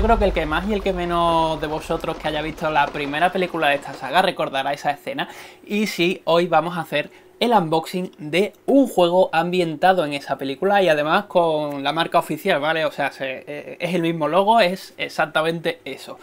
Yo creo que el que más y el que menos de vosotros que haya visto la primera película de esta saga recordará esa escena. Y sí, hoy vamos a hacer el unboxing de un juego ambientado en esa película y además con la marca oficial, ¿vale? O sea, eh, es el mismo logo, es exactamente eso.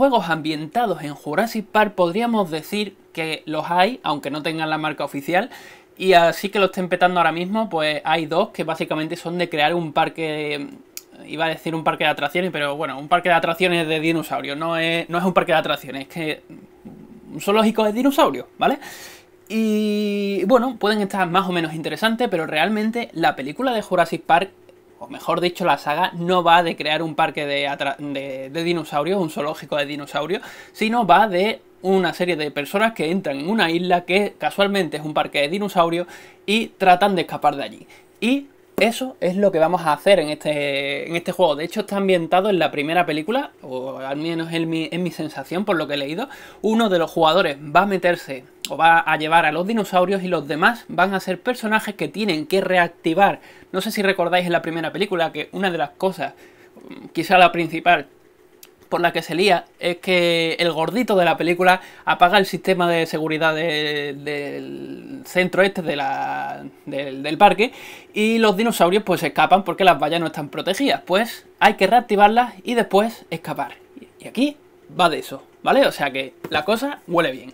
juegos ambientados en Jurassic Park podríamos decir que los hay, aunque no tengan la marca oficial. Y así que lo estén petando ahora mismo, pues hay dos que básicamente son de crear un parque mm, iba a decir un parque de atracciones, pero bueno, un parque de atracciones de dinosaurios, no es, no es un parque de atracciones, es que mm, son lógicos de dinosaurios, ¿vale? Y bueno, pueden estar más o menos interesantes, pero realmente la película de Jurassic Park o mejor dicho, la saga no va de crear un parque de, dinosaurios, un zoológico de dinosaurios, sino va de una serie de personas que entran en una isla que casualmente es un parque de dinosaurios y tratan de escapar de allí. Y eso es lo que vamos a hacer en este, en este juego. De hecho, está ambientado en la primera película, o al menos en mi, en mi sensación por lo que he leído. Uno de los jugadores va a meterse o va a llevar a los dinosaurios y los demás van a ser personajes que tienen que reactivar. No sé si recordáis en la primera película que una de las cosas, quizá la principal, por la que se lía es que el gordito de la película apaga el sistema de seguridad del centro este de del parque y los dinosaurios pues escapan porque las vallas no están protegidas. Pues hay que reactivarlas y después escapar. Y aquí va de eso, ¿vale? O sea que la cosa huele bien.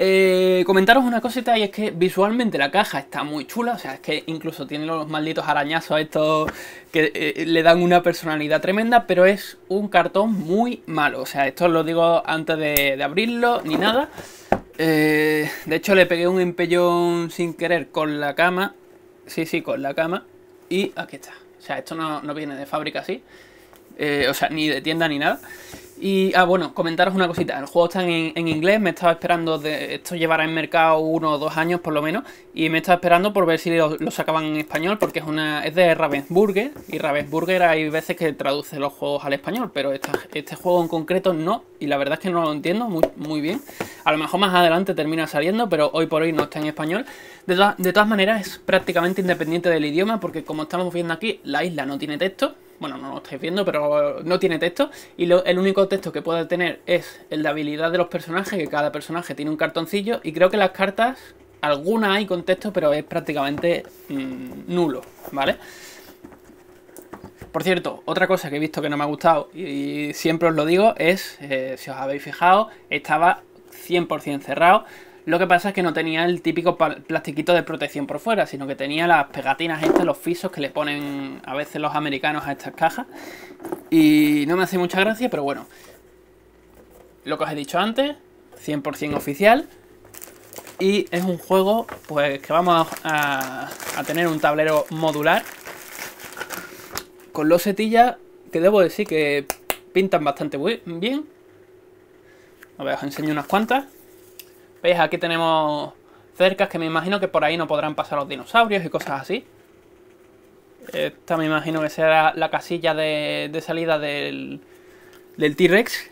Eh, comentaros una cosita y es que visualmente la caja está muy chula, o sea, es que incluso tiene los malditos arañazos estos que eh, le dan una personalidad tremenda, pero es un cartón muy malo, o sea, esto lo digo antes de, abrirlo ni nada. Eh, de hecho le pegué un empellón sin querer con la cama, sí, sí, con la cama, y aquí está. O sea, esto no, no viene de fábrica así, o sea, ni de tienda ni nada. Y, ah, bueno, comentaros una cosita. El juego está en, en inglés, me estaba esperando, de, esto llevará en mercado uno o dos años por lo menos, y me estaba esperando por ver si lo, sacaban en español, porque es una es de Ravensburger, y Ravensburger hay veces que traduce los juegos al español, pero este juego en concreto no, y la verdad es que no lo entiendo muy, muy bien. A lo mejor más adelante termina saliendo, pero hoy por hoy no está en español. De, de todas maneras, es prácticamente independiente del idioma, porque como estamos viendo aquí, la isla no tiene texto, bueno, no lo estáis viendo, pero no tiene texto, y el único texto que puede tener es el de habilidad de los personajes, que cada personaje tiene un cartoncillo, y creo que las cartas, algunas hay con texto, pero es prácticamente mm, nulo, ¿vale? Por cierto, otra cosa que he visto que no me ha gustado, y, siempre os lo digo, es, eh, si os habéis fijado, estaba 100% cerrado, lo que pasa es que no tenía el típico plastiquito de protección por fuera, sino que tenía las pegatinas estas, los fisos que le ponen a veces los americanos a estas cajas. Y no me hace mucha gracia, pero bueno. Lo que os he dicho antes, 100% oficial. Y es un juego pues que vamos a, tener un tablero modular con los setillas que debo decir que pintan bastante bien. A ver, os enseño unas cuantas. ¿Veis? Aquí tenemos cercas que me imagino que por ahí no podrán pasar los dinosaurios y cosas así. Esta me imagino que será la casilla de, salida del, T-Rex.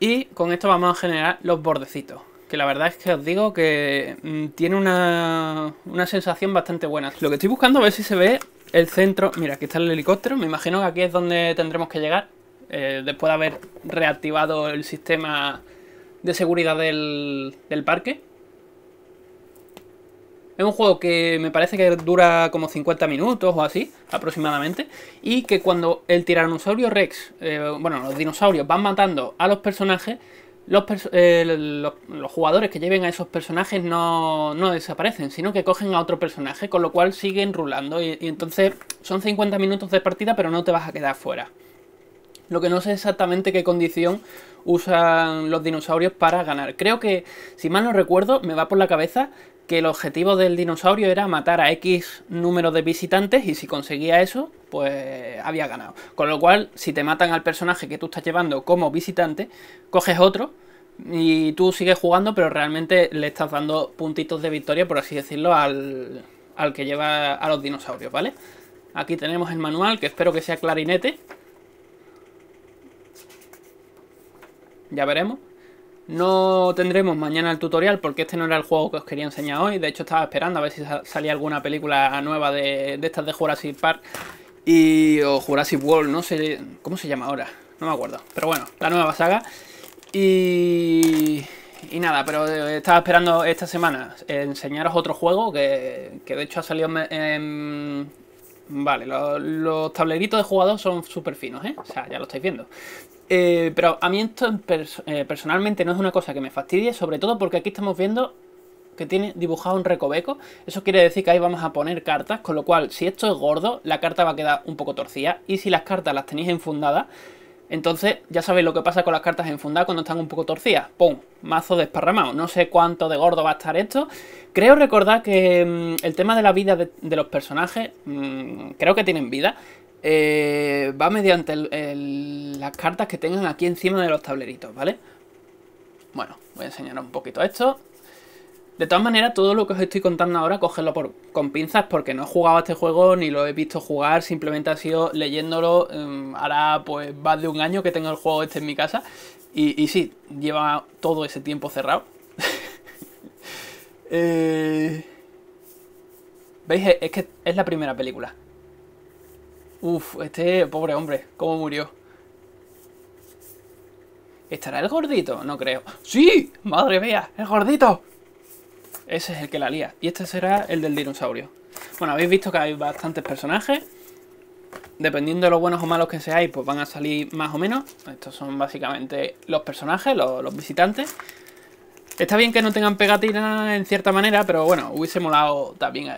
Y con esto vamos a generar los bordecitos. Que la verdad es que os digo que mm, tiene una, una sensación bastante buena. Lo que estoy buscando a ver si se ve el centro. Mira, aquí está el helicóptero. Me imagino que aquí es donde tendremos que llegar. Eh, después de haber reactivado el sistema de seguridad del, parque. Es un juego que me parece que dura como 50 minutos o así, aproximadamente. Y que cuando el tiranosaurio Rex, eh, bueno, los dinosaurios van matando a los personajes, eh, los, los, jugadores que lleven a esos personajes no, no, desaparecen, sino que cogen a otro personaje, con lo cual siguen rulando. Y, y entonces son 50 minutos de partida, pero no te vas a quedar fuera. Lo que no sé exactamente qué condición usan los dinosaurios para ganar. Creo que, si mal no recuerdo, me va por la cabeza que el objetivo del dinosaurio era matar a X número de visitantes y si conseguía eso, pues había ganado. Con lo cual, si te matan al personaje que tú estás llevando como visitante, coges otro y tú sigues jugando, pero realmente le estás dando puntitos de victoria, por así decirlo, al, al que lleva a los dinosaurios, ¿vale? Aquí tenemos el manual, que espero que sea clarinete, ya veremos. No tendremos mañana el tutorial porque este no era el juego que os quería enseñar hoy. De hecho estaba esperando a ver si salía alguna película nueva de, estas de Jurassic Park y o Jurassic World, no sé cómo se llama ahora, no me acuerdo. Pero bueno, la nueva saga y y nada, pero eh, estaba esperando esta semana enseñaros otro juego que, que de hecho ha salido en... vale, los, tableritos de jugador son súper finos, ¿eh? O sea, ya lo estáis viendo. Eh, pero a mí esto eh, personalmente no es una cosa que me fastidie, sobre todo porque aquí estamos viendo que tiene dibujado un recoveco. Eso quiere decir que ahí vamos a poner cartas, con lo cual si esto es gordo, la carta va a quedar un poco torcida. Y si las cartas las tenéis enfundadas, entonces ya sabéis lo que pasa con las cartas enfundadas cuando están un poco torcidas. ¡Pum! Mazo desparramado. No sé cuánto de gordo va a estar esto. Creo recordar que mm, el tema de la vida de, los personajes, mm, creo que tienen vida. Eh, va mediante las cartas que tengan aquí encima de los tableritos, ¿vale? Bueno, voy a enseñar un poquito esto. De todas maneras, todo lo que os estoy contando ahora, cogerlo por, con pinzas porque no he jugado a este juego ni lo he visto jugar, simplemente ha sido leyéndolo. Em, ahora, pues, más de un año que tengo el juego este en mi casa. Y, sí, lleva todo ese tiempo cerrado. Eh, ¿Veis? Es que es la primera película. Uf, este pobre hombre, cómo murió. ¿Estará el gordito? No creo. ¡Sí! ¡Madre mía! ¡El gordito! Ese es el que la lía. Y este será el del dinosaurio. Bueno, habéis visto que hay bastantes personajes. Dependiendo de los buenos o malos que seáis, pues van a salir más o menos. Estos son básicamente los personajes, los, los visitantes. Está bien que no tengan pegatina en cierta manera, pero bueno, hubiese molado también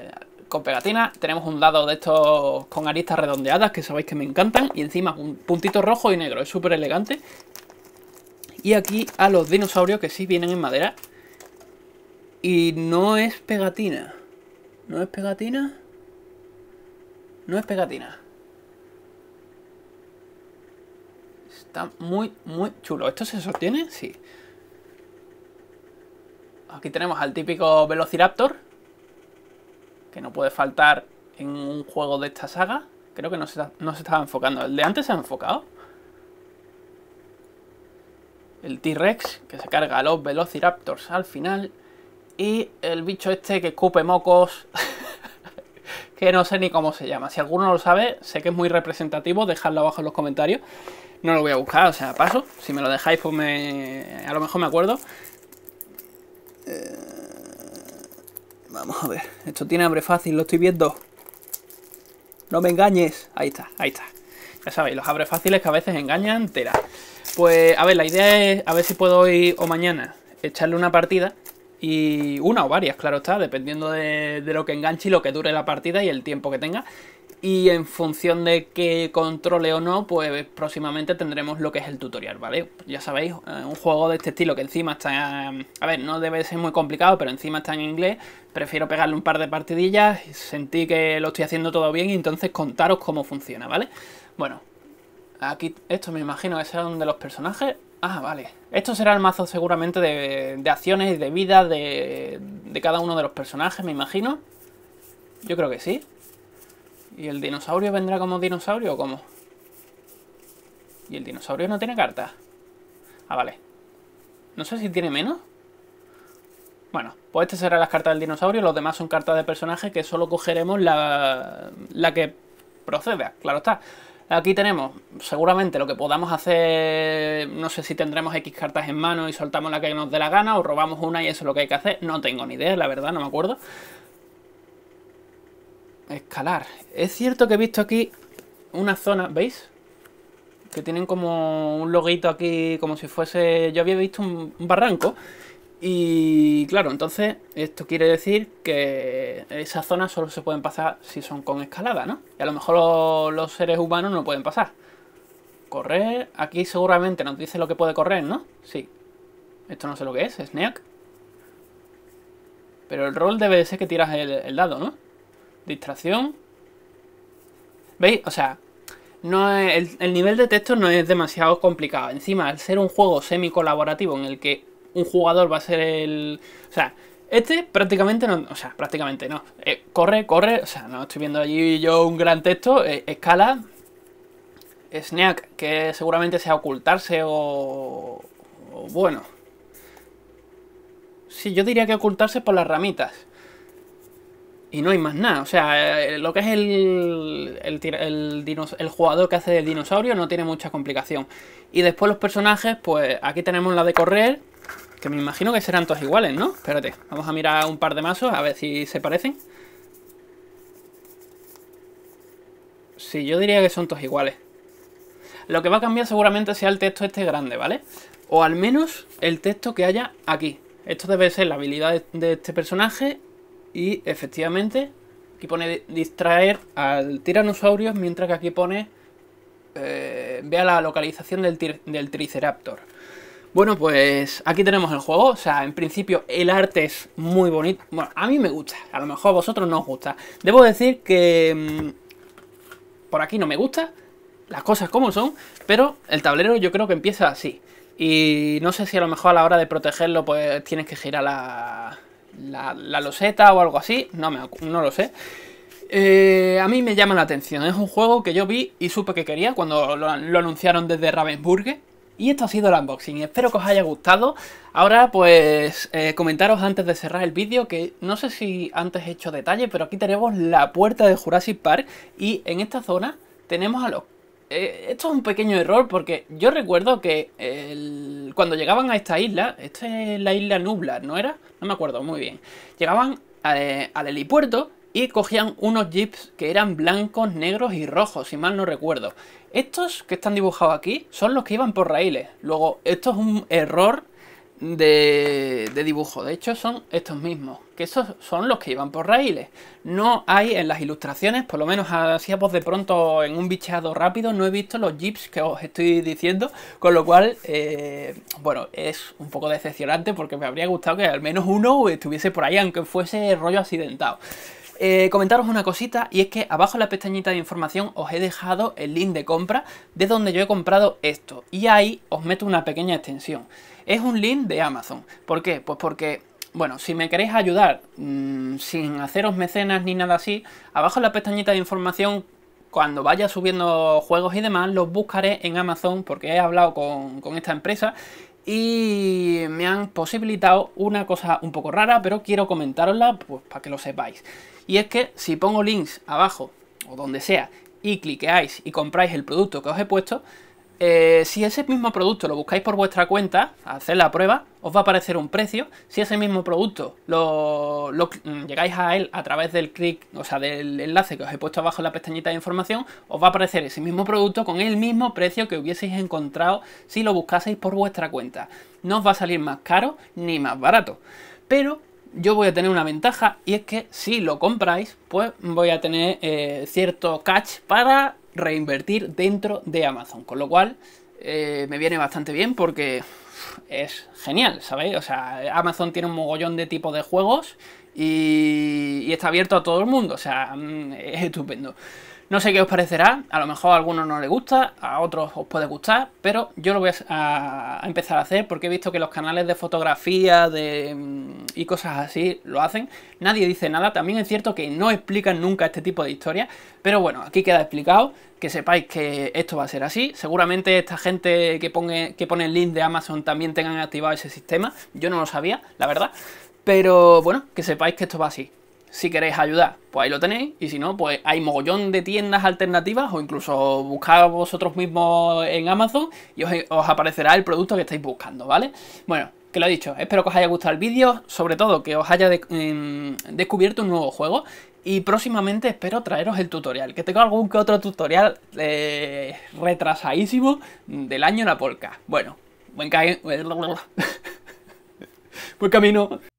con pegatina. Tenemos un dado de estos con aristas redondeadas que sabéis que me encantan. Y encima un puntito rojo y negro. Es súper elegante. Y aquí a los dinosaurios que sí vienen en madera. Y no es pegatina. ¿No es pegatina? No es pegatina. Está muy, muy chulo. ¿Esto se sostiene? Sí. Aquí tenemos al típico Velociraptor que no puede faltar en un juego de esta saga. Creo que no se, estaba enfocando. ¿El de antes se ha enfocado? El T-Rex, que se carga a los Velociraptors al final. Y el bicho este que escupe mocos. que no sé ni cómo se llama. Si alguno lo sabe, sé que es muy representativo. Dejadlo abajo en los comentarios. No lo voy a buscar, o sea, paso. Si me lo dejáis, pues me... a lo mejor me acuerdo. Eh... Vamos a ver. Esto tiene abre fácil, lo estoy viendo. No me engañes. Ahí está, ahí está. Ya sabéis, los abres fáciles que a veces engañan tela. Pues a ver, la idea es a ver si puedo hoy o mañana echarle una partida. Y una o varias, claro está, dependiendo de, de lo que enganche y lo que dure la partida y el tiempo que tenga y en función de que controle o no, pues próximamente tendremos lo que es el tutorial, ¿vale? Ya sabéis, eh, un juego de este estilo que encima está... A ver, no debe ser muy complicado, pero encima está en inglés. Prefiero pegarle un par de partidillas, sentí que lo estoy haciendo todo bien y entonces contaros cómo funciona, ¿vale? Bueno, aquí esto me imagino que sea donde los personajes... Ah, vale. Esto será el mazo seguramente de, de acciones y de vida de, de cada uno de los personajes, me imagino. Yo creo que sí. ¿Y el dinosaurio vendrá como dinosaurio o cómo? Y el dinosaurio no tiene cartas? Ah, vale. No sé si tiene menos. Bueno, pues estas serán las cartas del dinosaurio. Los demás son cartas de personaje que solo cogeremos la, la que proceda. Claro está. Aquí tenemos, seguramente, lo que podamos hacer... No sé si tendremos X cartas en mano y soltamos la que nos dé la gana o robamos una y eso es lo que hay que hacer. No tengo ni idea, la verdad, no me acuerdo. Escalar. Es cierto que he visto aquí una zona, ¿veis? Que tienen como un loguito aquí, como si fuese... Yo había visto un, barranco. Y claro, entonces esto quiere decir que esas zonas solo se pueden pasar si son con escalada, ¿no? Y a lo mejor los, seres humanos no pueden pasar. Correr, aquí seguramente nos dice lo que puede correr, ¿no? Sí. Esto no sé lo que es, snack. Pero el rol debe ser que tiras el, el dado, ¿no? Distracción. ¿Veis? O sea, no el, nivel de texto no es demasiado complicado. Encima, al ser un juego semi-colaborativo en el que un jugador va a ser el... O sea, este prácticamente no... O sea, prácticamente no. Eh, corre, corre. O sea, no estoy viendo allí yo un gran texto. Eh, escala. Snack, que seguramente sea ocultarse o... o bueno. Sí, yo diría que ocultarse por las ramitas. Y no hay más nada. O sea, eh, lo que es el, jugador que hace el dinosaurio no tiene mucha complicación. Y después los personajes, pues aquí tenemos la de correr, que me imagino que serán todos iguales, ¿no? Espérate, vamos a mirar un par de mazos a ver si se parecen. Sí, yo diría que son todos iguales. Lo que va a cambiar seguramente sea el texto este grande, ¿vale? O al menos el texto que haya aquí. Esto debe ser la habilidad de este personaje y efectivamente, aquí pone distraer al tiranosaurio, mientras que aquí pone eh, vea la localización del, triceraptor. Bueno, pues aquí tenemos el juego. O sea, en principio el arte es muy bonito. Bueno, a mí me gusta. A lo mejor a vosotros no os gusta. Debo decir que... Mm, por aquí no me gusta. Las cosas como son. Pero el tablero yo creo que empieza así. Y no sé si a lo mejor a la hora de protegerlo pues tienes que girar la la, loseta o algo así, no, me, no lo sé. Eh, a mí me llama la atención. Es un juego que yo vi y supe que quería cuando lo, anunciaron desde Ravensburger. Y esto ha sido el unboxing. Espero que os haya gustado. Ahora, pues, eh, comentaros antes de cerrar el vídeo que no sé si antes he hecho detalle, pero aquí tenemos la puerta de Jurassic Park y en esta zona tenemos a los eh, esto es un pequeño error porque yo recuerdo que cuando llegaban a esta isla, esta es la isla Nubla, ¿no era? No me acuerdo muy bien. Llegaban eh, al helipuerto y cogían unos jeeps que eran blancos, negros y rojos, si mal no recuerdo. Estos que están dibujados aquí son los que iban por raíles. Luego, esto es un error de, dibujo. De hecho, son estos mismos, que esos son los que iban por raíles. No hay en las ilustraciones, por lo menos así a de pronto en un bicheado rápido, no he visto los jeeps que os estoy diciendo, con lo cual, eh, bueno, es un poco decepcionante porque me habría gustado que al menos uno estuviese por ahí, aunque fuese rollo accidentado. Eh, comentaros una cosita y es que abajo en la pestañita de información os he dejado el link de compra de donde yo he comprado esto y ahí os meto una pequeña extensión. Es un link de Amazon. ¿Por qué? Pues porque bueno, si me queréis ayudar mm, sin haceros mecenas ni nada así, abajo en la pestañita de información, cuando vaya subiendo juegos y demás, los buscaré en Amazon porque he hablado con, esta empresa y me han posibilitado una cosa un poco rara, pero quiero comentarosla pues, para que lo sepáis. Y es que si pongo links abajo o donde sea y cliqueáis y compráis el producto que os he puesto, eh, si ese mismo producto lo buscáis por vuestra cuenta, hacer la prueba, os va a aparecer un precio. Si ese mismo producto lo, mm, llegáis a él a través del clic, o sea, del enlace que os he puesto abajo en la pestañita de información, os va a aparecer ese mismo producto con el mismo precio que hubieseis encontrado si lo buscaseis por vuestra cuenta. No os va a salir más caro ni más barato. Pero yo voy a tener una ventaja y es que si lo compráis, pues voy a tener eh, cierto catch para reinvertir dentro de Amazon. Con lo cual eh, me viene bastante bien porque es genial, ¿sabéis? O sea, Amazon tiene un mogollón de tipos de juegos y, y está abierto a todo el mundo, o sea, es mm, estupendo. No sé qué os parecerá, a lo mejor a algunos no les gusta, a otros os puede gustar, pero yo lo voy a, empezar a hacer porque he visto que los canales de fotografía mm, y cosas así lo hacen. Nadie dice nada, también es cierto que no explican nunca este tipo de historias, pero bueno, aquí queda explicado, que sepáis que esto va a ser así. Seguramente esta gente que, pone, que pone el link de Amazon también tengan activado ese sistema, yo no lo sabía, la verdad. Pero bueno, que sepáis que esto va así si queréis ayudar, pues ahí lo tenéis. Y si no, pues hay mogollón de tiendas alternativas o incluso buscad vosotros mismos en Amazon y os, aparecerá el producto que estáis buscando, ¿vale? Bueno, que lo he dicho, espero que os haya gustado el vídeo, sobre todo que os haya em, descubierto un nuevo juego y próximamente espero traeros el tutorial, que tengo algún que otro tutorial eh, retrasadísimo del año en la polca. Bueno, buen, buen camino.